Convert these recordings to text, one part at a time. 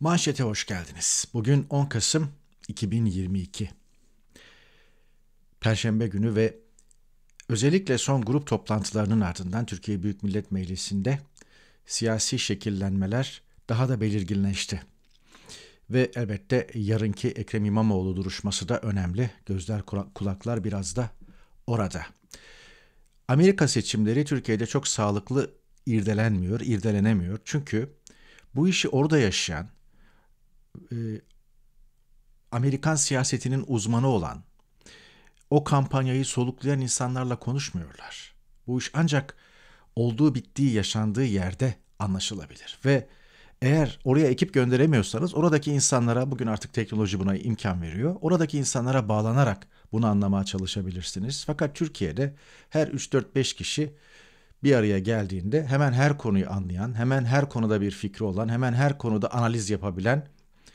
Manşete hoş geldiniz. Bugün 10 Kasım 2022. Perşembe günü ve özellikle son grup toplantılarının ardından Türkiye Büyük Millet Meclisi'nde siyasi şekillenmeler daha da belirginleşti. Ve elbette yarınki Ekrem İmamoğlu duruşması da önemli. Gözler kulaklar biraz da orada. Amerika seçimleri Türkiye'de çok sağlıklı irdelenmiyor, irdelenemiyor. Çünkü bu işi orada yaşayan e, Amerikan siyasetinin uzmanı olan, o kampanyayı soluklayan insanlarla konuşmuyorlar. Bu iş ancak olduğu bittiği yaşandığı yerde anlaşılabilir ve eğer oraya ekip gönderemiyorsanız oradaki insanlara bugün artık teknoloji buna imkan veriyor. Oradaki insanlara bağlanarak bunu anlamaya çalışabilirsiniz. Fakat Türkiye'de her 3-4-5 kişi bir araya geldiğinde hemen her konuyu anlayan, hemen her konuda bir fikri olan, hemen her konuda analiz yapabilen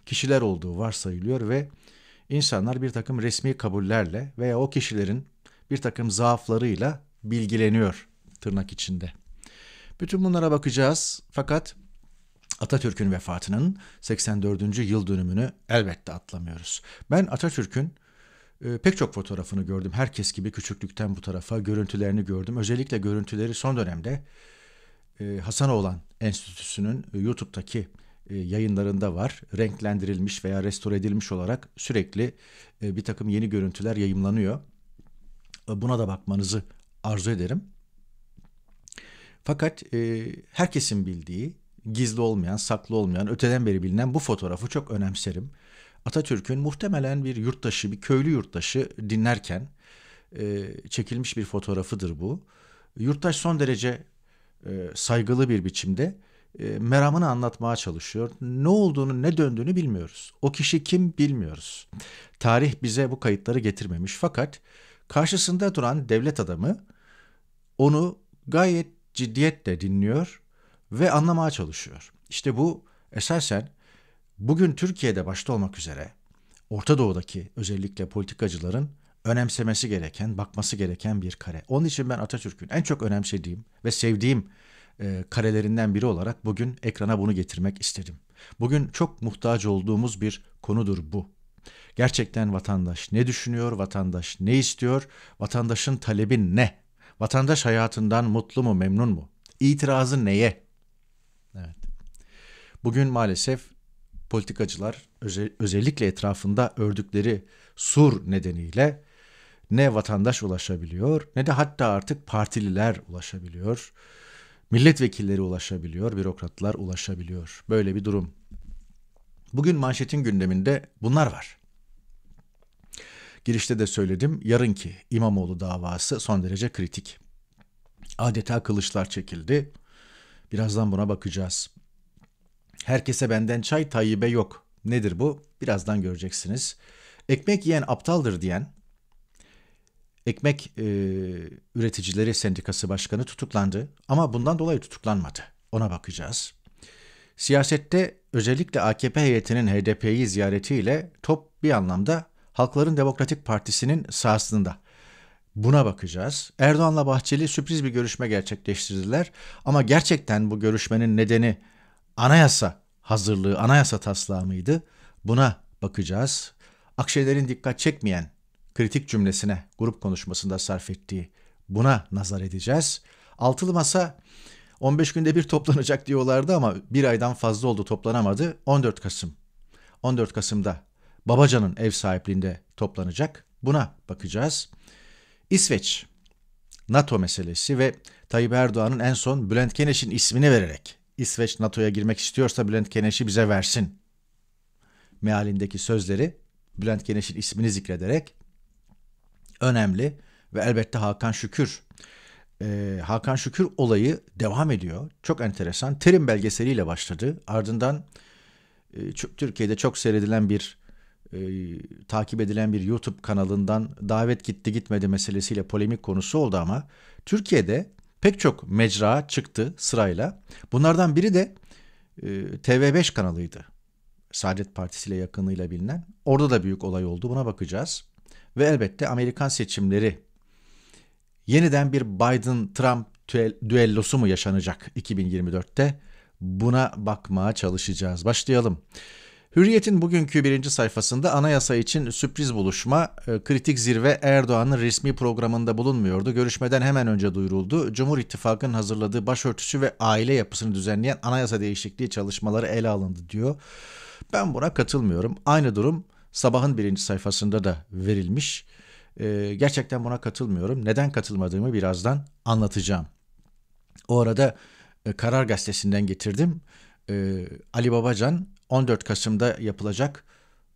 kişiler olduğu varsayılıyor ve insanlar bir takım resmi kabullerle veya o kişilerin bir takım zaaflarıyla bilgileniyor tırnak içinde. Bütün bunlara bakacağız fakat Atatürk'ün vefatının 84. yıl dönümünü elbette atlamıyoruz. Ben Atatürk'ün e, pek çok fotoğrafını gördüm. Herkes gibi küçüklükten bu tarafa görüntülerini gördüm. Özellikle görüntüleri son dönemde e, Hasanoğlan Enstitüsü'nün e, YouTube'daki e, yayınlarında var. Renklendirilmiş veya restore edilmiş olarak sürekli e, bir takım yeni görüntüler yayımlanıyor. E, buna da bakmanızı arzu ederim. Fakat herkesin bildiği, gizli olmayan, saklı olmayan, öteden beri bilinen bu fotoğrafı çok önemserim. Atatürk'ün muhtemelen bir yurttaşı, bir köylü yurttaşı dinlerken çekilmiş bir fotoğrafıdır bu. Yurttaş son derece saygılı bir biçimde e, meramını anlatmaya çalışıyor. Ne olduğunu, ne döndüğünü bilmiyoruz. O kişi kim bilmiyoruz. Tarih bize bu kayıtları getirmemiş fakat karşısında duran devlet adamı onu gayet ciddiyetle dinliyor ve anlamaya çalışıyor. İşte bu esasen bugün Türkiye'de başta olmak üzere Orta Doğu'daki özellikle politikacıların önemsemesi gereken, bakması gereken bir kare. Onun için ben Atatürk'ün en çok önemsediğim ve sevdiğim e, karelerinden biri olarak bugün ekrana bunu getirmek istedim. Bugün çok muhtaç olduğumuz bir konudur bu. Gerçekten vatandaş ne düşünüyor, vatandaş ne istiyor, vatandaşın talebi ne? Vatandaş hayatından mutlu mu, memnun mu? İtirazı neye? Evet. Bugün maalesef politikacılar özellikle etrafında ördükleri sur nedeniyle ne vatandaş ulaşabiliyor ne de hatta artık partililer ulaşabiliyor milletvekilleri ulaşabiliyor, bürokratlar ulaşabiliyor. Böyle bir durum. Bugün manşetin gündeminde bunlar var. Girişte de söyledim, yarınki İmamoğlu davası son derece kritik. Adeta kılıçlar çekildi. Birazdan buna bakacağız. Herkese benden çay Tayyip'e yok. Nedir bu? Birazdan göreceksiniz. Ekmek yiyen aptaldır diyen, Ekmek e, Üreticileri Sendikası Başkanı tutuklandı ama bundan dolayı tutuklanmadı. Ona bakacağız. Siyasette özellikle AKP heyetinin HDP'yi ziyaretiyle top bir anlamda Halkların Demokratik Partisi'nin sahasında. Buna bakacağız. Erdoğan'la Bahçeli sürpriz bir görüşme gerçekleştirdiler ama gerçekten bu görüşmenin nedeni anayasa hazırlığı, anayasa taslağı mıydı? Buna bakacağız. Akşener'in dikkat çekmeyen kritik cümlesine grup konuşmasında sarf ettiği buna nazar edeceğiz. Altılı Masa 15 günde bir toplanacak diyorlardı ama bir aydan fazla oldu toplanamadı. 14 Kasım. 14 Kasım'da Babacan'ın ev sahipliğinde toplanacak. Buna bakacağız. İsveç, NATO meselesi ve Tayyip Erdoğan'ın en son Bülent Keneş'in ismini vererek İsveç NATO'ya girmek istiyorsa Bülent Keneş'i bize versin mealindeki sözleri Bülent Keneş'in ismini zikrederek önemli ve elbette Hakan Şükür. Ee, Hakan Şükür olayı devam ediyor. Çok enteresan. Terim belgeseliyle başladı. Ardından e, Türkiye'de çok seyredilen bir e, takip edilen bir YouTube kanalından davet gitti gitmedi meselesiyle polemik konusu oldu ama Türkiye'de pek çok mecra çıktı sırayla. Bunlardan biri de e, TV5 kanalıydı. Saadet Partisi ile yakınıyla bilinen. Orada da büyük olay oldu. Buna bakacağız ve elbette Amerikan seçimleri. Yeniden bir Biden-Trump düellosu mu yaşanacak 2024'te? Buna bakmaya çalışacağız. Başlayalım. Hürriyet'in bugünkü birinci sayfasında anayasa için sürpriz buluşma, e, kritik zirve Erdoğan'ın resmi programında bulunmuyordu. Görüşmeden hemen önce duyuruldu. Cumhur İttifakı'nın hazırladığı başörtüsü ve aile yapısını düzenleyen anayasa değişikliği çalışmaları ele alındı diyor. Ben buna katılmıyorum. Aynı durum sabahın birinci sayfasında da verilmiş. E, gerçekten buna katılmıyorum. Neden katılmadığımı birazdan anlatacağım. O arada e, Karar Gazetesi'nden getirdim. E, Ali Babacan 14 Kasım'da yapılacak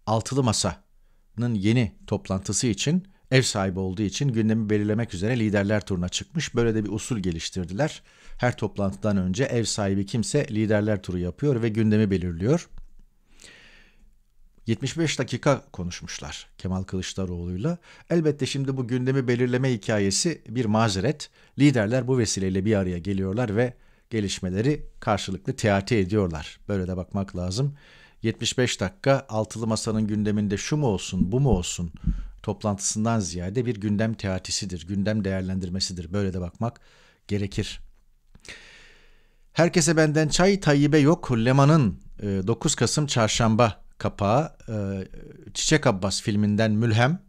Altılı Masa'nın yeni toplantısı için ev sahibi olduğu için gündemi belirlemek üzere liderler turuna çıkmış. Böyle de bir usul geliştirdiler. Her toplantıdan önce ev sahibi kimse liderler turu yapıyor ve gündemi belirliyor. 75 dakika konuşmuşlar Kemal Kılıçdaroğlu'yla. Elbette şimdi bu gündemi belirleme hikayesi bir mazeret. Liderler bu vesileyle bir araya geliyorlar ve gelişmeleri karşılıklı teati ediyorlar. Böyle de bakmak lazım. 75 dakika altılı masanın gündeminde şu mu olsun bu mu olsun toplantısından ziyade bir gündem teatisidir, gündem değerlendirmesidir. Böyle de bakmak gerekir. Herkese benden çay Tayyip'e yok. Leman'ın 9 e, Kasım Çarşamba kapağı e, Çiçek Abbas filminden mülhem.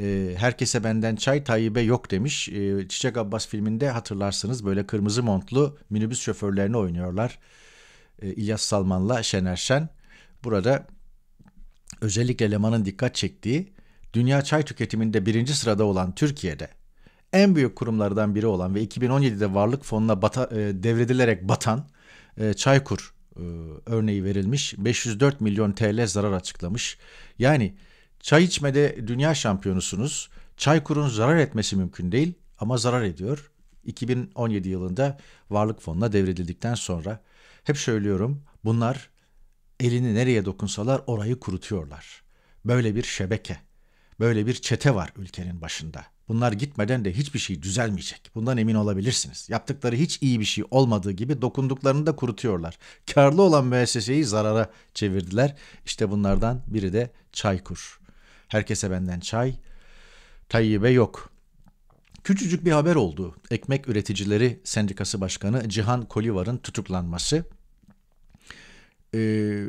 E, herkese benden çay Tayyip'e yok demiş. E, Çiçek Abbas filminde hatırlarsınız böyle kırmızı montlu minibüs şoförlerini oynuyorlar. İlyas Salman'la Şener Şen. Burada özellikle Leman'ın dikkat çektiği dünya çay tüketiminde birinci sırada olan Türkiye'de en büyük kurumlardan biri olan ve 2017'de Varlık Fonu'na bata, e, devredilerek batan e, Çaykur e, örneği verilmiş. 504 milyon TL zarar açıklamış. Yani çay içmede dünya şampiyonusunuz. Çaykur'un zarar etmesi mümkün değil ama zarar ediyor. 2017 yılında Varlık Fonu'na devredildikten sonra hep söylüyorum bunlar elini nereye dokunsalar orayı kurutuyorlar. Böyle bir şebeke, böyle bir çete var ülkenin başında. Bunlar gitmeden de hiçbir şey düzelmeyecek. Bundan emin olabilirsiniz. Yaptıkları hiç iyi bir şey olmadığı gibi dokunduklarını da kurutuyorlar. Karlı olan müesseseyi zarara çevirdiler. İşte bunlardan biri de Çaykur. Herkese benden çay, Tayyip'e yok. Küçücük bir haber oldu. Ekmek Üreticileri Sendikası Başkanı Cihan Kolivar'ın tutuklanması. Ee,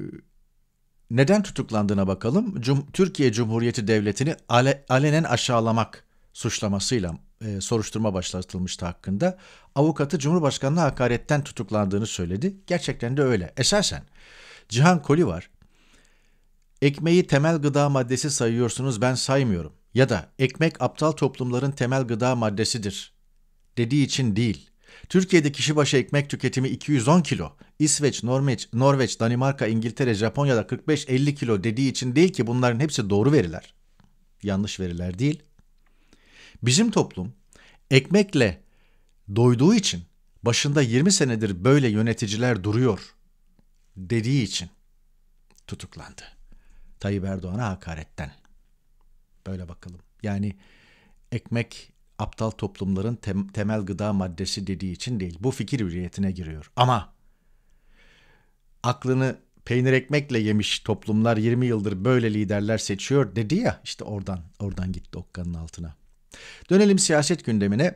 neden tutuklandığına bakalım. Cum Türkiye Cumhuriyeti Devleti'ni ale alenen aşağılamak suçlamasıyla e, soruşturma başlatılmıştı hakkında. Avukatı Cumhurbaşkanlığı hakaretten tutuklandığını söyledi. Gerçekten de öyle. Esasen Cihan Koli var. Ekmeği temel gıda maddesi sayıyorsunuz ben saymıyorum. Ya da ekmek aptal toplumların temel gıda maddesidir dediği için değil. Türkiye'de kişi başı ekmek tüketimi 210 kilo. İsveç, Norveç, Norveç, Danimarka, İngiltere, Japonya'da 45-50 kilo dediği için değil ki bunların hepsi doğru veriler. Yanlış veriler değil. Bizim toplum ekmekle doyduğu için başında 20 senedir böyle yöneticiler duruyor dediği için tutuklandı. Tayyip Erdoğan'a hakaretten. Böyle bakalım. Yani ekmek aptal toplumların tem, temel gıda maddesi dediği için değil. Bu fikir hürriyetine giriyor. Ama aklını peynir ekmekle yemiş toplumlar 20 yıldır böyle liderler seçiyor dedi ya işte oradan oradan gitti okkanın altına. Dönelim siyaset gündemine.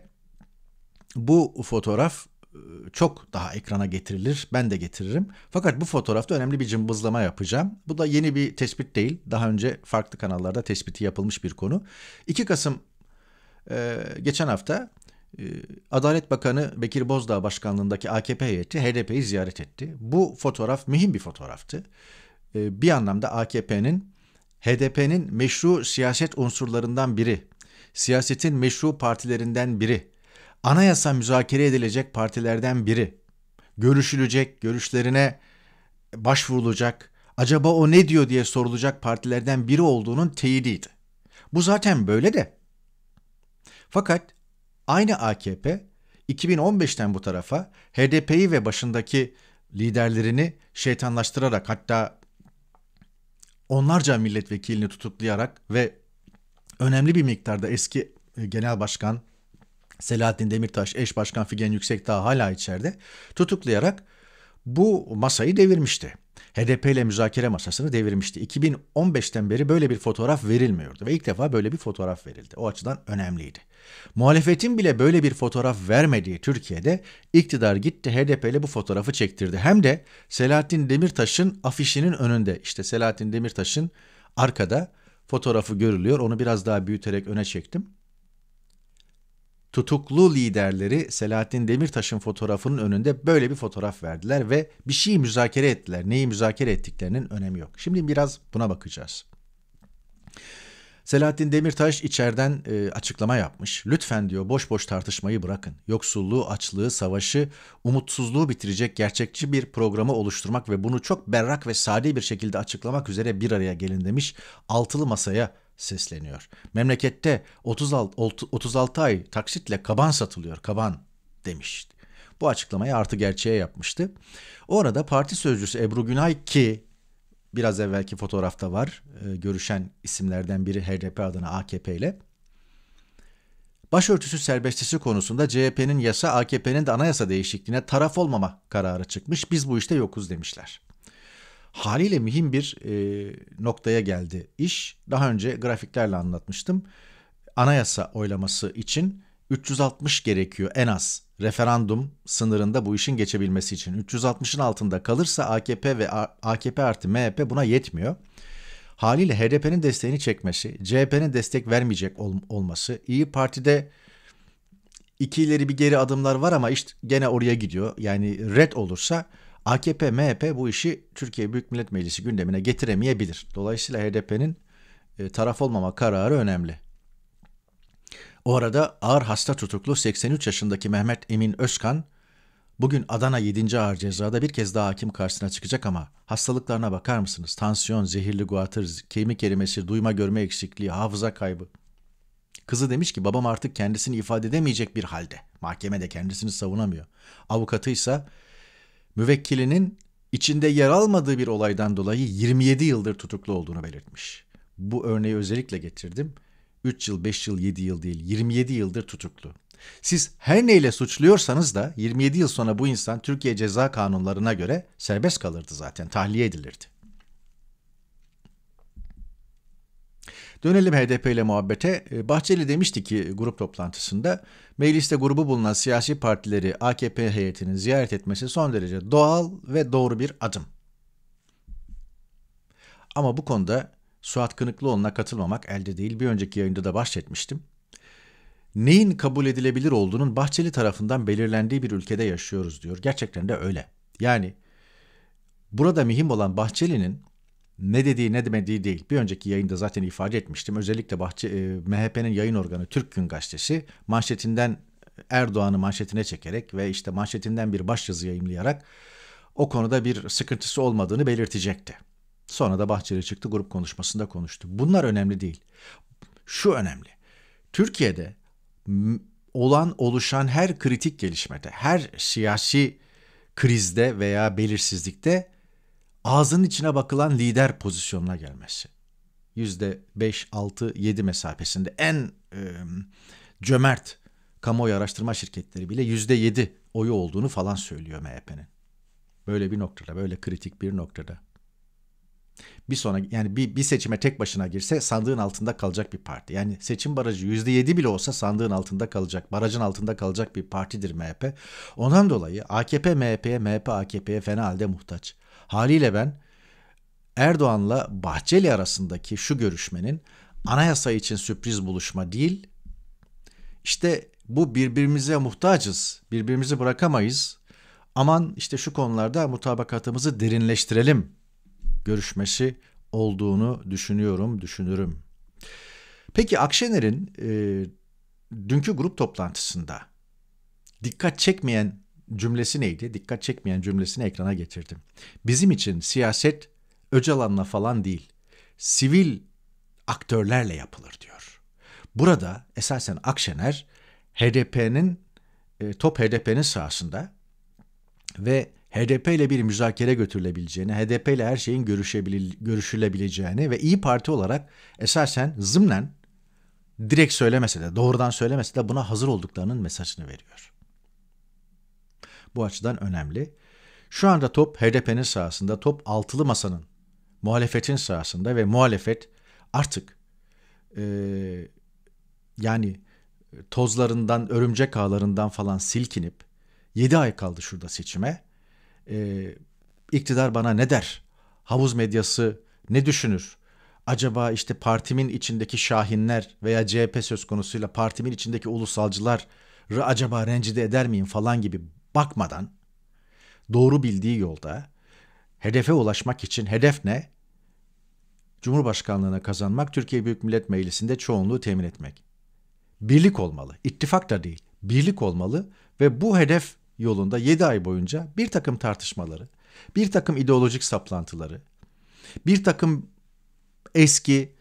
Bu fotoğraf e, çok daha ekrana getirilir. Ben de getiririm. Fakat bu fotoğrafta önemli bir cımbızlama yapacağım. Bu da yeni bir tespit değil. Daha önce farklı kanallarda tespiti yapılmış bir konu. 2 Kasım e, geçen hafta e, Adalet Bakanı Bekir Bozdağ başkanlığındaki AKP heyeti HDP'yi ziyaret etti. Bu fotoğraf mühim bir fotoğraftı. Bir anlamda AKP'nin HDP'nin meşru siyaset unsurlarından biri siyasetin meşru partilerinden biri, anayasa müzakere edilecek partilerden biri, görüşülecek, görüşlerine başvurulacak, acaba o ne diyor diye sorulacak partilerden biri olduğunun teyidiydi. Bu zaten böyle de. Fakat aynı AKP 2015'ten bu tarafa HDP'yi ve başındaki liderlerini şeytanlaştırarak hatta onlarca milletvekilini tutuklayarak ve önemli bir miktarda eski e, genel başkan Selahattin Demirtaş, eş başkan Figen Yüksekdağ hala içeride tutuklayarak bu masayı devirmişti. HDP ile müzakere masasını devirmişti. 2015'ten beri böyle bir fotoğraf verilmiyordu ve ilk defa böyle bir fotoğraf verildi. O açıdan önemliydi. Muhalefetin bile böyle bir fotoğraf vermediği Türkiye'de iktidar gitti HDP ile bu fotoğrafı çektirdi. Hem de Selahattin Demirtaş'ın afişinin önünde işte Selahattin Demirtaş'ın arkada fotoğrafı görülüyor. Onu biraz daha büyüterek öne çektim. Tutuklu liderleri Selahattin Demirtaş'ın fotoğrafının önünde böyle bir fotoğraf verdiler ve bir şeyi müzakere ettiler. Neyi müzakere ettiklerinin önemi yok. Şimdi biraz buna bakacağız. Selahattin Demirtaş içeriden e, açıklama yapmış. Lütfen diyor boş boş tartışmayı bırakın. Yoksulluğu, açlığı, savaşı, umutsuzluğu bitirecek gerçekçi bir programı oluşturmak ve bunu çok berrak ve sade bir şekilde açıklamak üzere bir araya gelin demiş. Altılı masaya sesleniyor. Memlekette 36, 36 ay taksitle kaban satılıyor, kaban demiş. Bu açıklamayı artı gerçeğe yapmıştı. O arada parti sözcüsü Ebru Günay ki Biraz evvelki fotoğrafta var. Ee, görüşen isimlerden biri HDP adına AKP ile. Başörtüsü serbestisi konusunda CHP'nin yasa AKP'nin de anayasa değişikliğine taraf olmama kararı çıkmış. Biz bu işte yokuz demişler. Haliyle mühim bir e, noktaya geldi iş. Daha önce grafiklerle anlatmıştım. Anayasa oylaması için 360 gerekiyor en az referandum sınırında bu işin geçebilmesi için. 360'ın altında kalırsa AKP ve AKP artı MHP buna yetmiyor. Haliyle HDP'nin desteğini çekmesi, CHP'nin destek vermeyecek ol- olması, İyi Parti'de iki ileri bir geri adımlar var ama işte gene oraya gidiyor. Yani red olursa AKP, MHP bu işi Türkiye Büyük Millet Meclisi gündemine getiremeyebilir. Dolayısıyla HDP'nin e, taraf olmama kararı önemli. O arada ağır hasta tutuklu 83 yaşındaki Mehmet Emin Özkan, bugün Adana 7. Ağır Ceza'da bir kez daha hakim karşısına çıkacak ama hastalıklarına bakar mısınız? Tansiyon, zehirli guatır, kemik erimesi, duyma görme eksikliği, hafıza kaybı. Kızı demiş ki babam artık kendisini ifade edemeyecek bir halde. Mahkemede kendisini savunamıyor. Avukatı ise müvekkilinin içinde yer almadığı bir olaydan dolayı 27 yıldır tutuklu olduğunu belirtmiş. Bu örneği özellikle getirdim. 3 yıl, 5 yıl, 7 yıl değil 27 yıldır tutuklu. Siz her neyle suçluyorsanız da 27 yıl sonra bu insan Türkiye ceza kanunlarına göre serbest kalırdı zaten, tahliye edilirdi. Dönelim HDP ile muhabbete. Ee, Bahçeli demişti ki grup toplantısında mecliste grubu bulunan siyasi partileri AKP heyetinin ziyaret etmesi son derece doğal ve doğru bir adım. Ama bu konuda Suat Kınıklıoğlu'na katılmamak elde değil. Bir önceki yayında da bahsetmiştim. Neyin kabul edilebilir olduğunun Bahçeli tarafından belirlendiği bir ülkede yaşıyoruz diyor. Gerçekten de öyle. Yani burada mühim olan Bahçeli'nin ne dediği ne demediği değil. Bir önceki yayında zaten ifade etmiştim. Özellikle Bahçe, e, MHP'nin yayın organı Türk Gün Gazetesi manşetinden Erdoğan'ı manşetine çekerek ve işte manşetinden bir başyazı yayımlayarak o konuda bir sıkıntısı olmadığını belirtecekti. Sonra da Bahçeli çıktı grup konuşmasında konuştu. Bunlar önemli değil. Şu önemli. Türkiye'de olan oluşan her kritik gelişmede, her siyasi krizde veya belirsizlikte ağzının içine bakılan lider pozisyonuna gelmesi. Yüzde beş, altı, yedi mesafesinde en e, cömert kamuoyu araştırma şirketleri bile yüzde yedi oyu olduğunu falan söylüyor MHP'nin. Böyle bir noktada, böyle kritik bir noktada. Bir sonra yani bir, bir seçime tek başına girse sandığın altında kalacak bir parti. Yani seçim barajı %7 bile olsa sandığın altında kalacak, barajın altında kalacak bir partidir MHP. Ondan dolayı AKP MHP'ye, MHP AKP'ye fena halde muhtaç. Haliyle ben Erdoğan'la Bahçeli arasındaki şu görüşmenin anayasa için sürpriz buluşma değil, işte bu birbirimize muhtacız, birbirimizi bırakamayız. Aman işte şu konularda mutabakatımızı derinleştirelim görüşmesi olduğunu düşünüyorum, düşünürüm. Peki Akşener'in e, dünkü grup toplantısında dikkat çekmeyen cümlesi neydi? Dikkat çekmeyen cümlesini ekrana getirdim. Bizim için siyaset Öcalan'la falan değil, sivil aktörlerle yapılır diyor. Burada esasen Akşener HDP'nin, e, top HDP'nin sahasında ve HDP ile bir müzakere götürülebileceğini, HDP ile her şeyin görüşülebileceğini ve İyi Parti olarak esasen zımnen direkt söylemese de, doğrudan söylemese de buna hazır olduklarının mesajını veriyor. Bu açıdan önemli. Şu anda top HDP'nin sahasında, top altılı masanın, muhalefetin sahasında ve muhalefet artık e, yani tozlarından, örümcek ağlarından falan silkinip 7 ay kaldı şurada seçime e, iktidar bana ne der? Havuz medyası ne düşünür? Acaba işte partimin içindeki şahinler veya CHP söz konusuyla partimin içindeki ulusalcılar acaba rencide eder miyim falan gibi bakmadan doğru bildiği yolda hedefe ulaşmak için hedef ne? Cumhurbaşkanlığına kazanmak, Türkiye Büyük Millet Meclisi'nde çoğunluğu temin etmek. Birlik olmalı, ittifak da değil, birlik olmalı ve bu hedef yolunda 7 ay boyunca bir takım tartışmaları, bir takım ideolojik saplantıları, bir takım eski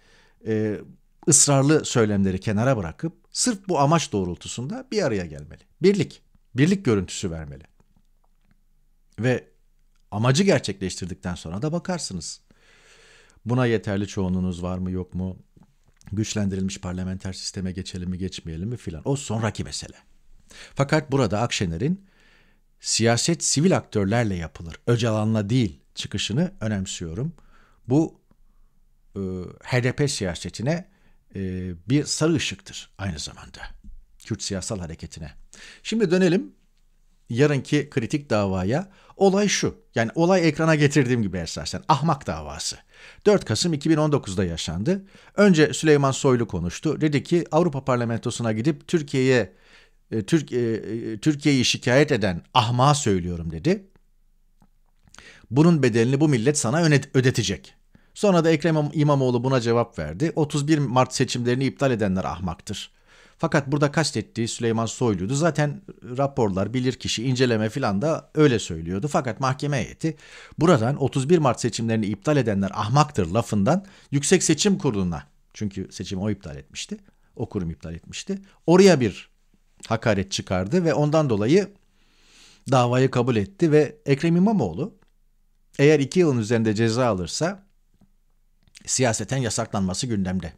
e, ısrarlı söylemleri kenara bırakıp sırf bu amaç doğrultusunda bir araya gelmeli. Birlik, birlik görüntüsü vermeli. Ve amacı gerçekleştirdikten sonra da bakarsınız. Buna yeterli çoğunluğunuz var mı yok mu? Güçlendirilmiş parlamenter sisteme geçelim mi geçmeyelim mi filan. O sonraki mesele. Fakat burada Akşener'in siyaset sivil aktörlerle yapılır. Öcalan'la değil çıkışını önemsiyorum. Bu e, HDP siyasetine e, bir sarı ışıktır aynı zamanda. Kürt siyasal hareketine. Şimdi dönelim yarınki kritik davaya. Olay şu. Yani olay ekrana getirdiğim gibi esasen. Ahmak davası. 4 Kasım 2019'da yaşandı. Önce Süleyman Soylu konuştu. Dedi ki Avrupa Parlamentosu'na gidip Türkiye'ye e, Türk e, e, Türkiye'yi şikayet eden ahma söylüyorum dedi. Bunun bedelini bu millet sana ödetecek. Sonra da Ekrem İmamoğlu buna cevap verdi. 31 Mart seçimlerini iptal edenler ahmaktır. Fakat burada kastettiği Süleyman Soylu'ydu. Zaten raporlar, bilirkişi, inceleme filan da öyle söylüyordu. Fakat mahkeme heyeti buradan 31 Mart seçimlerini iptal edenler ahmaktır lafından Yüksek Seçim Kurulu'na çünkü seçim o iptal etmişti. O kurum iptal etmişti. Oraya bir hakaret çıkardı ve ondan dolayı davayı kabul etti ve Ekrem İmamoğlu eğer iki yılın üzerinde ceza alırsa siyaseten yasaklanması gündemde.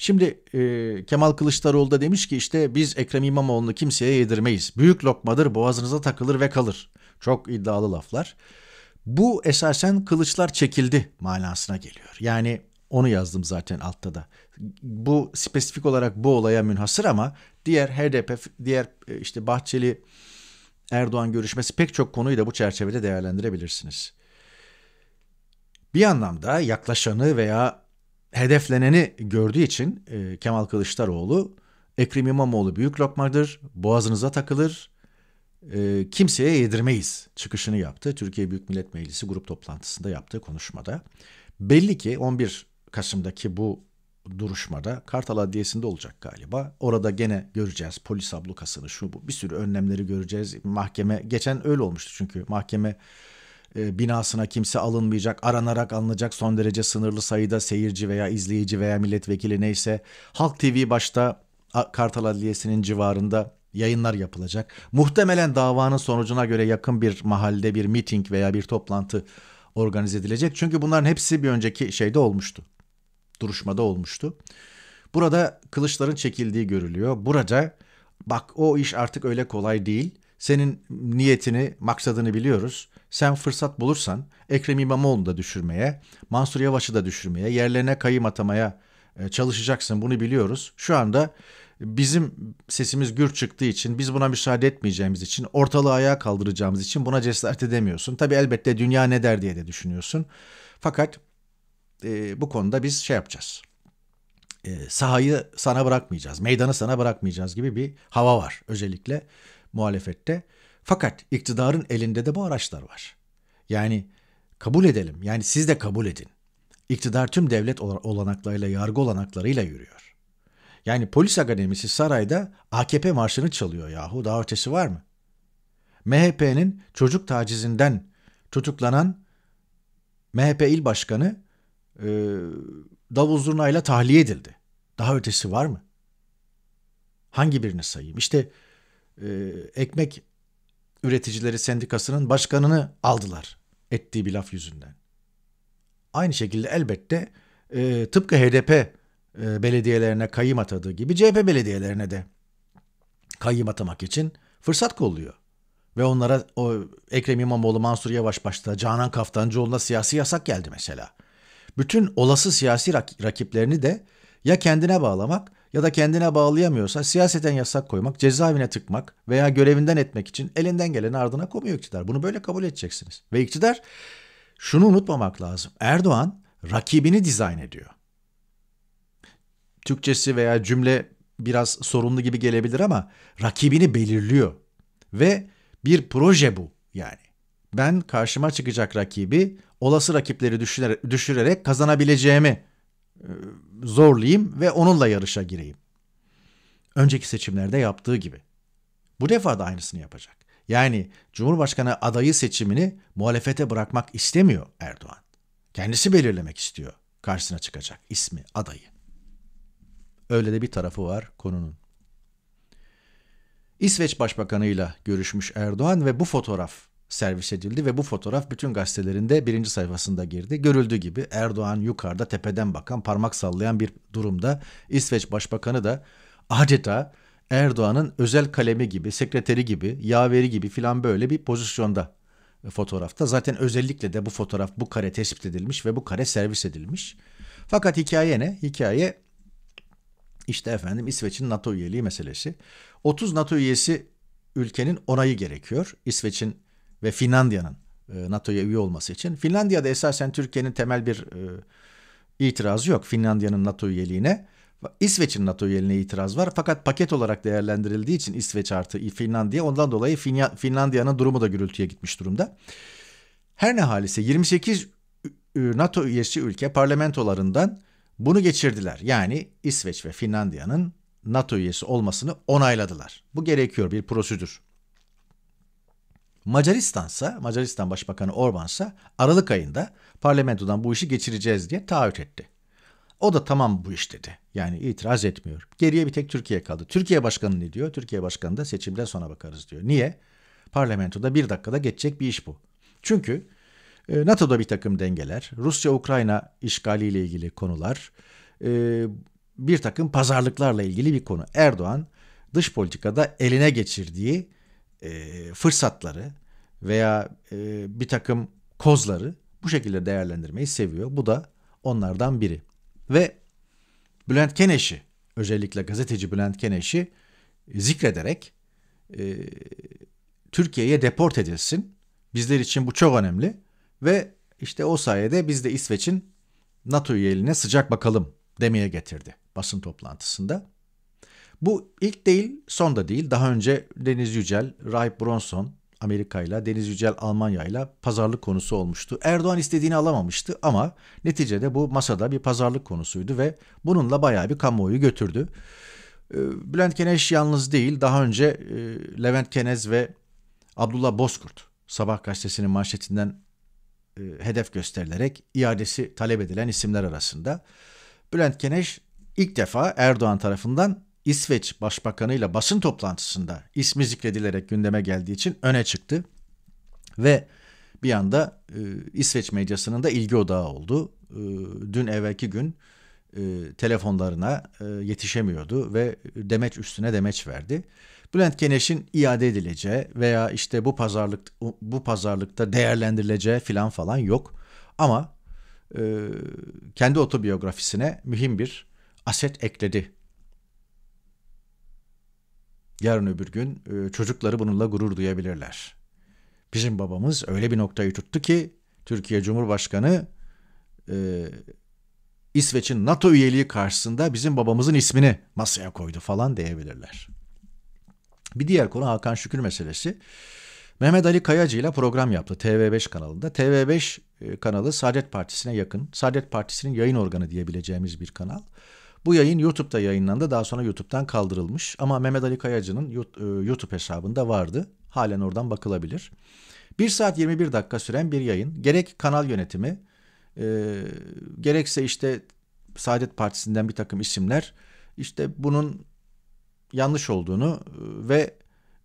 Şimdi e, Kemal Kılıçdaroğlu da demiş ki işte biz Ekrem İmamoğlu'nu kimseye yedirmeyiz. Büyük lokmadır boğazınıza takılır ve kalır. Çok iddialı laflar. Bu esasen kılıçlar çekildi manasına geliyor. Yani onu yazdım zaten altta da. Bu spesifik olarak bu olaya münhasır ama diğer HDP, diğer e, işte Bahçeli Erdoğan görüşmesi pek çok konuyu da bu çerçevede değerlendirebilirsiniz. Bir anlamda yaklaşanı veya hedefleneni gördüğü için e, Kemal Kılıçdaroğlu Ekrem İmamoğlu büyük lokmadır, boğazınıza takılır, e, kimseye yedirmeyiz çıkışını yaptı. Türkiye Büyük Millet Meclisi grup toplantısında yaptığı konuşmada. Belli ki 11 Kasım'daki bu duruşmada Kartal Adliyesi'nde olacak galiba. Orada gene göreceğiz polis ablukasını şu bu bir sürü önlemleri göreceğiz. Mahkeme geçen öyle olmuştu çünkü mahkeme e, binasına kimse alınmayacak, aranarak alınacak son derece sınırlı sayıda seyirci veya izleyici veya milletvekili neyse. Halk TV başta Kartal Adliyesi'nin civarında yayınlar yapılacak. Muhtemelen davanın sonucuna göre yakın bir mahallede bir miting veya bir toplantı organize edilecek. Çünkü bunların hepsi bir önceki şeyde olmuştu duruşmada olmuştu. Burada kılıçların çekildiği görülüyor. Burada bak o iş artık öyle kolay değil. Senin niyetini, maksadını biliyoruz. Sen fırsat bulursan Ekrem İmamoğlu'nu da düşürmeye, Mansur Yavaş'ı da düşürmeye, yerlerine kayım atamaya e, çalışacaksın. Bunu biliyoruz. Şu anda bizim sesimiz gür çıktığı için, biz buna müsaade etmeyeceğimiz için, ortalığı ayağa kaldıracağımız için buna cesaret edemiyorsun. Tabi elbette dünya ne der diye de düşünüyorsun. Fakat e, bu konuda biz şey yapacağız. E, sahayı sana bırakmayacağız, meydanı sana bırakmayacağız gibi bir hava var özellikle muhalefette. Fakat iktidarın elinde de bu araçlar var. Yani kabul edelim, yani siz de kabul edin. İktidar tüm devlet olanaklarıyla, yargı olanaklarıyla yürüyor. Yani polis akademisi sarayda AKP marşını çalıyor yahu. Daha ötesi var mı? MHP'nin çocuk tacizinden tutuklanan MHP il başkanı e, davul zurnayla tahliye edildi. Daha ötesi var mı? Hangi birini sayayım? İşte e, ekmek üreticileri sendikasının başkanını aldılar ettiği bir laf yüzünden. Aynı şekilde elbette e, tıpkı HDP e, belediyelerine kayyım atadığı gibi CHP belediyelerine de kayyım atamak için fırsat kolluyor. Ve onlara o Ekrem İmamoğlu, Mansur Yavaş başta Canan Kaftancıoğlu'na siyasi yasak geldi mesela bütün olası siyasi rakiplerini de ya kendine bağlamak ya da kendine bağlayamıyorsa siyaseten yasak koymak, cezaevine tıkmak veya görevinden etmek için elinden geleni ardına koyuyor iktidar. Bunu böyle kabul edeceksiniz. Ve iktidar şunu unutmamak lazım. Erdoğan rakibini dizayn ediyor. Türkçesi veya cümle biraz sorunlu gibi gelebilir ama rakibini belirliyor. Ve bir proje bu yani ben karşıma çıkacak rakibi olası rakipleri düşürerek kazanabileceğimi e, zorlayayım ve onunla yarışa gireyim. Önceki seçimlerde yaptığı gibi. Bu defa da aynısını yapacak. Yani Cumhurbaşkanı adayı seçimini muhalefete bırakmak istemiyor Erdoğan. Kendisi belirlemek istiyor karşısına çıkacak ismi, adayı. Öyle de bir tarafı var konunun. İsveç başbakanıyla görüşmüş Erdoğan ve bu fotoğraf servis edildi ve bu fotoğraf bütün gazetelerinde birinci sayfasında girdi. Görüldüğü gibi Erdoğan yukarıda tepeden bakan parmak sallayan bir durumda İsveç Başbakanı da adeta Erdoğan'ın özel kalemi gibi, sekreteri gibi, yaveri gibi filan böyle bir pozisyonda fotoğrafta. Zaten özellikle de bu fotoğraf, bu kare tespit edilmiş ve bu kare servis edilmiş. Fakat hikaye ne? Hikaye işte efendim İsveç'in NATO üyeliği meselesi. 30 NATO üyesi ülkenin onayı gerekiyor. İsveç'in ve Finlandiya'nın e, NATO'ya üye olması için. Finlandiya'da esasen Türkiye'nin temel bir e, itirazı yok Finlandiya'nın NATO üyeliğine. İsveç'in NATO üyeliğine itiraz var fakat paket olarak değerlendirildiği için İsveç artı Finlandiya ondan dolayı Finlandiya'nın durumu da gürültüye gitmiş durumda. Her ne halise 28 NATO üyesi ülke parlamentolarından bunu geçirdiler. Yani İsveç ve Finlandiya'nın NATO üyesi olmasını onayladılar. Bu gerekiyor bir prosedür. Macaristansa, Macaristan Başbakanı Orbansa Aralık ayında parlamentodan bu işi geçireceğiz diye taahhüt etti. O da tamam bu iş dedi. Yani itiraz etmiyor. Geriye bir tek Türkiye kaldı. Türkiye Başkanı ne diyor? Türkiye Başkanı da seçimden sonra bakarız diyor. Niye? Parlamentoda bir dakikada geçecek bir iş bu. Çünkü e, NATO'da bir takım dengeler, Rusya-Ukrayna işgaliyle ilgili konular, e, bir takım pazarlıklarla ilgili bir konu. Erdoğan dış politikada eline geçirdiği e, fırsatları veya e, bir takım kozları bu şekilde değerlendirmeyi seviyor. Bu da onlardan biri. Ve Bülent Keneş'i özellikle gazeteci Bülent Keneş'i zikrederek e, Türkiye'ye deport edilsin. Bizler için bu çok önemli ve işte o sayede biz de İsveç'in NATO üyeliğine sıcak bakalım demeye getirdi basın toplantısında. Bu ilk değil, son da değil. Daha önce Deniz Yücel, Rahip Bronson Amerika ile Deniz Yücel Almanya ile pazarlık konusu olmuştu. Erdoğan istediğini alamamıştı ama neticede bu masada bir pazarlık konusuydu ve bununla bayağı bir kamuoyu götürdü. Ee, Bülent Keneş yalnız değil. Daha önce e, Levent Kenez ve Abdullah Bozkurt Sabah gazetesinin manşetinden e, hedef gösterilerek iadesi talep edilen isimler arasında. Bülent Keneş ilk defa Erdoğan tarafından İsveç Başbakanı ile basın toplantısında ismi zikredilerek gündeme geldiği için öne çıktı. Ve bir anda e, İsveç medyasının da ilgi odağı oldu. E, dün evvelki gün e, telefonlarına e, yetişemiyordu ve demeç üstüne demeç verdi. Bülent Keneş'in iade edileceği veya işte bu pazarlık bu pazarlıkta değerlendirileceği filan falan yok. Ama e, kendi otobiyografisine mühim bir aset ekledi Yarın öbür gün e, çocukları bununla gurur duyabilirler. Bizim babamız öyle bir noktayı tuttu ki Türkiye Cumhurbaşkanı e, İsveç'in NATO üyeliği karşısında bizim babamızın ismini masaya koydu falan diyebilirler. Bir diğer konu Hakan Şükür meselesi. Mehmet Ali Kayacı ile program yaptı TV5 kanalında. TV5 e, kanalı Saadet Partisi'ne yakın. Saadet Partisi'nin yayın organı diyebileceğimiz bir kanal. Bu yayın YouTube'da yayınlandı. Daha sonra YouTube'dan kaldırılmış. Ama Mehmet Ali Kayacı'nın e, YouTube hesabında vardı. Halen oradan bakılabilir. 1 saat 21 dakika süren bir yayın. Gerek kanal yönetimi, e, gerekse işte Saadet Partisi'nden bir takım isimler işte bunun yanlış olduğunu e, ve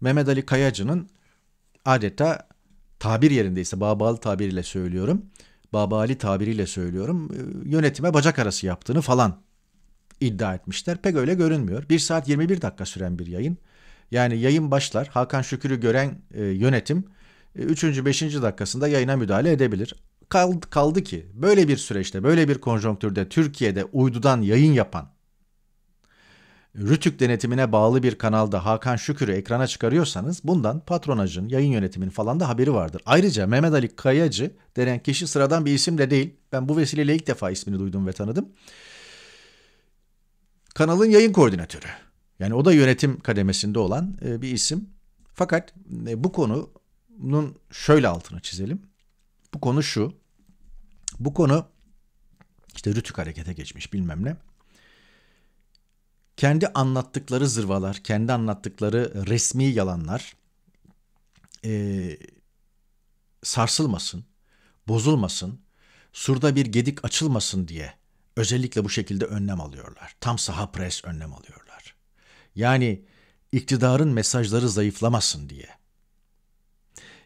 Mehmet Ali Kayacı'nın adeta tabir yerindeyse Babalı tabiriyle söylüyorum. Babali tabiriyle söylüyorum. Yönetime bacak arası yaptığını falan iddia etmişler. Pek öyle görünmüyor. 1 saat 21 dakika süren bir yayın. Yani yayın başlar. Hakan Şükür'ü gören e, yönetim 3. E, 5. dakikasında yayına müdahale edebilir. Kaldı, kaldı ki böyle bir süreçte, böyle bir konjonktürde Türkiye'de uydudan yayın yapan Rütük denetimine bağlı bir kanalda Hakan Şükür'ü ekrana çıkarıyorsanız bundan patronajın, yayın yönetiminin falan da haberi vardır. Ayrıca Mehmet Ali Kayacı denen kişi sıradan bir isimle değil. Ben bu vesileyle ilk defa ismini duydum ve tanıdım kanalın yayın koordinatörü. Yani o da yönetim kademesinde olan e, bir isim. Fakat e, bu konunun şöyle altını çizelim. Bu konu şu. Bu konu işte Rütük harekete geçmiş bilmem ne. Kendi anlattıkları zırvalar, kendi anlattıkları resmi yalanlar e, sarsılmasın, bozulmasın, surda bir gedik açılmasın diye özellikle bu şekilde önlem alıyorlar. Tam saha pres önlem alıyorlar. Yani iktidarın mesajları zayıflamasın diye.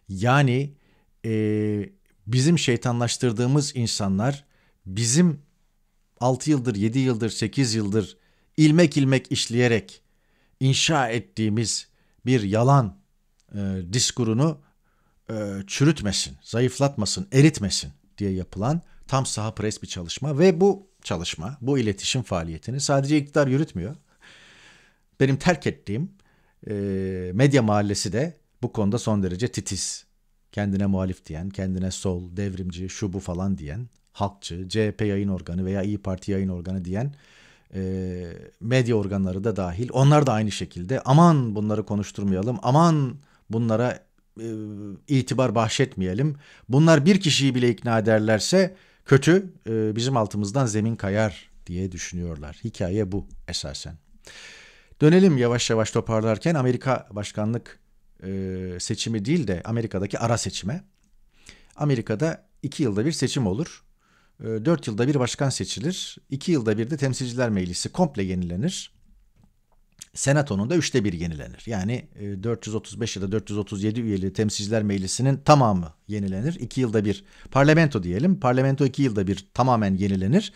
Yani e, bizim şeytanlaştırdığımız insanlar bizim 6 yıldır, 7 yıldır, 8 yıldır ilmek ilmek işleyerek inşa ettiğimiz bir yalan e, diskurunu e, çürütmesin, zayıflatmasın, eritmesin diye yapılan tam saha pres bir çalışma ve bu çalışma, bu iletişim faaliyetini sadece iktidar yürütmüyor. Benim terk ettiğim e, medya mahallesi de bu konuda son derece titiz. Kendine muhalif diyen, kendine sol, devrimci, şu bu falan diyen, halkçı, CHP yayın organı veya İyi Parti yayın organı diyen e, medya organları da dahil. Onlar da aynı şekilde aman bunları konuşturmayalım, aman bunlara e, itibar bahşetmeyelim. Bunlar bir kişiyi bile ikna ederlerse Kötü e, bizim altımızdan zemin kayar diye düşünüyorlar. Hikaye bu esasen. Dönelim yavaş yavaş toparlarken Amerika başkanlık e, seçimi değil de Amerika'daki ara seçime. Amerika'da iki yılda bir seçim olur. E, dört yılda bir başkan seçilir. iki yılda bir de temsilciler meclisi komple yenilenir. Senato'nun da üçte bir yenilenir. Yani 435 e, ya da 437 üyeli temsilciler meclisinin tamamı yenilenir. İki yılda bir parlamento diyelim. Parlamento iki yılda bir tamamen yenilenir.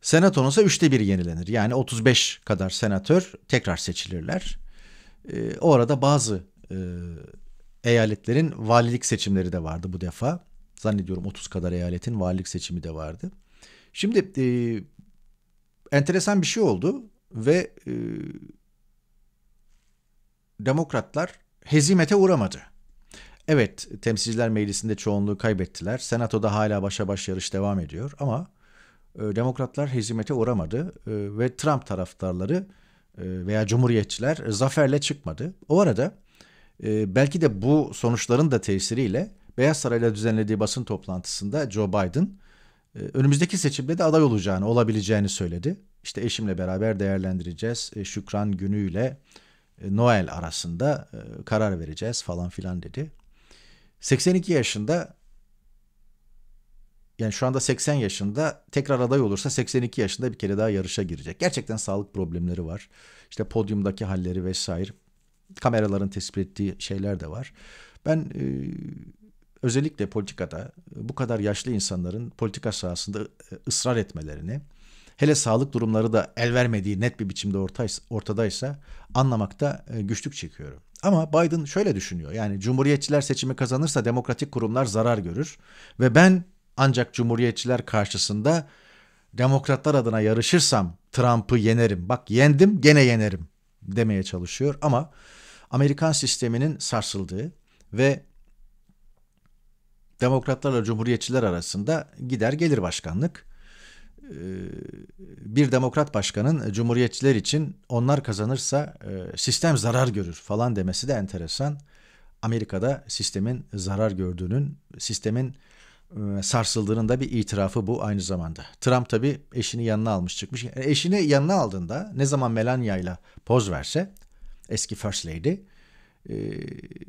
Senatonun ise üçte bir yenilenir. Yani 35 kadar senatör tekrar seçilirler. E, o arada bazı e, eyaletlerin valilik seçimleri de vardı bu defa. Zannediyorum 30 kadar eyaletin valilik seçimi de vardı. Şimdi e, enteresan bir şey oldu ve e, demokratlar hezimete uğramadı. Evet, Temsilciler Meclisi'nde çoğunluğu kaybettiler. Senato'da hala başa baş yarış devam ediyor ama e, demokratlar hezimete uğramadı e, ve Trump taraftarları e, veya cumhuriyetçiler e, zaferle çıkmadı. O arada e, belki de bu sonuçların da tesiriyle Beyaz Saray'la düzenlediği basın toplantısında Joe Biden e, önümüzdeki seçimde de aday olacağını, olabileceğini söyledi. İşte eşimle beraber değerlendireceğiz. E, Şükran günüyle ile e, Noel arasında e, karar vereceğiz falan filan dedi. 82 yaşında yani şu anda 80 yaşında tekrar aday olursa 82 yaşında bir kere daha yarışa girecek. Gerçekten sağlık problemleri var. İşte podyumdaki halleri vesaire. Kameraların tespit ettiği şeyler de var. Ben e, özellikle politikada bu kadar yaşlı insanların politika sahasında ısrar etmelerini, hele sağlık durumları da el vermediği net bir biçimde ortadaysa anlamakta e, güçlük çekiyorum. Ama Biden şöyle düşünüyor. Yani cumhuriyetçiler seçimi kazanırsa demokratik kurumlar zarar görür ve ben ancak cumhuriyetçiler karşısında demokratlar adına yarışırsam Trump'ı yenerim. Bak yendim gene yenerim demeye çalışıyor ama Amerikan sisteminin sarsıldığı ve demokratlarla cumhuriyetçiler arasında gider gelir başkanlık ee, bir demokrat başkanın e, cumhuriyetçiler için onlar kazanırsa e, sistem zarar görür falan demesi de enteresan. Amerika'da sistemin zarar gördüğünün, sistemin e, sarsıldığının da bir itirafı bu aynı zamanda. Trump tabi eşini yanına almış çıkmış. Eşini yanına aldığında ne zaman Melania ile poz verse eski First Lady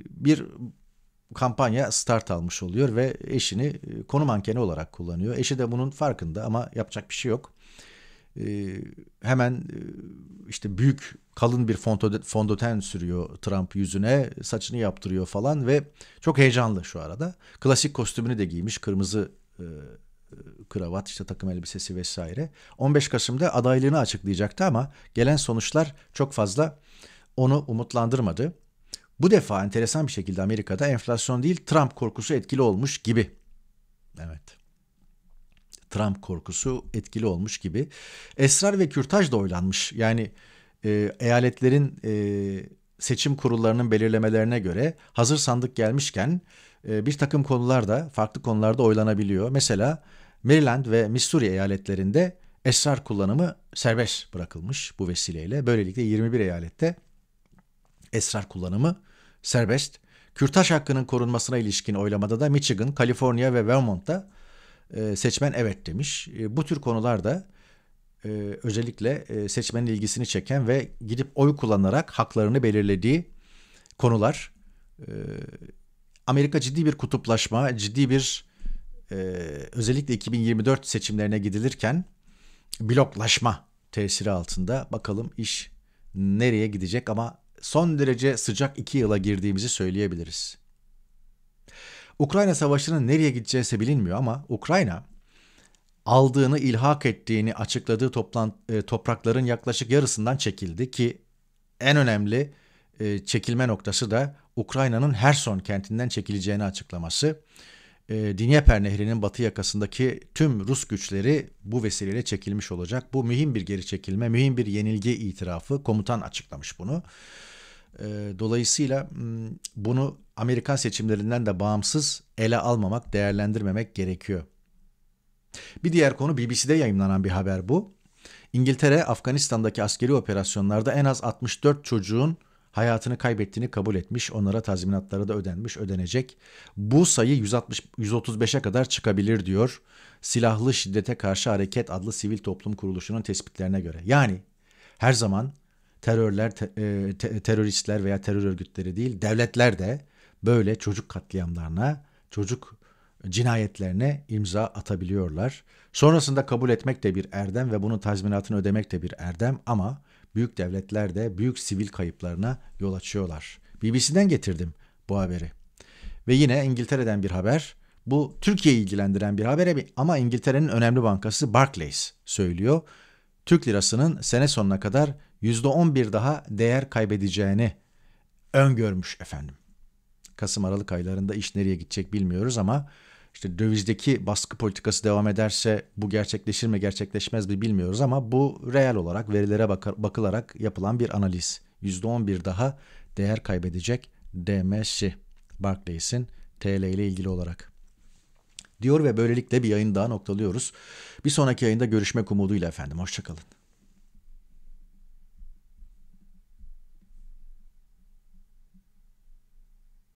bir kampanya start almış oluyor ve eşini e, konu mankeni olarak kullanıyor. Eşi de bunun farkında ama yapacak bir şey yok. Ee, hemen e, işte büyük kalın bir fondöten sürüyor Trump yüzüne saçını yaptırıyor falan ve çok heyecanlı şu arada. Klasik kostümünü de giymiş kırmızı e, e kravat işte takım elbisesi vesaire. 15 Kasım'da adaylığını açıklayacaktı ama gelen sonuçlar çok fazla onu umutlandırmadı. Bu defa enteresan bir şekilde Amerika'da enflasyon değil Trump korkusu etkili olmuş gibi. Evet. Trump korkusu etkili olmuş gibi. Esrar ve kürtaj da oylanmış. Yani e, eyaletlerin e, seçim kurullarının belirlemelerine göre hazır sandık gelmişken e, bir takım konularda farklı konularda oylanabiliyor. Mesela Maryland ve Missouri eyaletlerinde esrar kullanımı serbest bırakılmış bu vesileyle. Böylelikle 21 eyalette esrar kullanımı serbest. kürtaş hakkının korunmasına ilişkin oylamada da Michigan, Kaliforniya ve Vermont'ta e, seçmen evet demiş. E, bu tür konularda e, özellikle e, seçmenin ilgisini çeken ve gidip oy kullanarak haklarını belirlediği konular. Amerika ciddi bir kutuplaşma, ciddi bir özellikle 2024 seçimlerine gidilirken bloklaşma tesiri altında. Bakalım iş nereye gidecek ama son derece sıcak iki yıla girdiğimizi söyleyebiliriz. Ukrayna Savaşı'nın nereye gideceği bilinmiyor ama Ukrayna aldığını ilhak ettiğini açıkladığı toplan, e, toprakların yaklaşık yarısından çekildi ki en önemli e, çekilme noktası da Ukrayna'nın Herson kentinden çekileceğini açıklaması. E, Dnieper Nehri'nin batı yakasındaki tüm Rus güçleri bu vesileyle çekilmiş olacak. Bu mühim bir geri çekilme, mühim bir yenilgi itirafı. Komutan açıklamış bunu. Ee, dolayısıyla bunu Amerikan seçimlerinden de bağımsız ele almamak, değerlendirmemek gerekiyor. Bir diğer konu BBC'de yayınlanan bir haber bu. İngiltere Afganistan'daki askeri operasyonlarda en az 64 çocuğun hayatını kaybettiğini kabul etmiş. Onlara tazminatları da ödenmiş, ödenecek. Bu sayı 160 135'e kadar çıkabilir diyor. Silahlı Şiddete Karşı Hareket adlı sivil toplum kuruluşunun tespitlerine göre. Yani her zaman terörler, e, te, teröristler veya terör örgütleri değil, devletler de böyle çocuk katliamlarına, çocuk cinayetlerine imza atabiliyorlar. Sonrasında kabul etmek de bir erdem ve bunun tazminatını ödemek de bir erdem ama büyük devletler de büyük sivil kayıplarına yol açıyorlar. BBC'den getirdim bu haberi. Ve yine İngiltere'den bir haber. Bu Türkiye'yi ilgilendiren bir haber ama İngiltere'nin önemli bankası Barclays söylüyor. Türk lirasının sene sonuna kadar %11 daha değer kaybedeceğini öngörmüş efendim. Kasım Aralık aylarında iş nereye gidecek bilmiyoruz ama işte dövizdeki baskı politikası devam ederse bu gerçekleşir mi gerçekleşmez mi bilmiyoruz ama bu reel olarak verilere bakılarak yapılan bir analiz. %11 daha değer kaybedecek DMS'i Barclays'in TL ile ilgili olarak. Diyor ve böylelikle bir yayın daha noktalıyoruz. Bir sonraki yayında görüşmek umuduyla efendim. Hoşçakalın.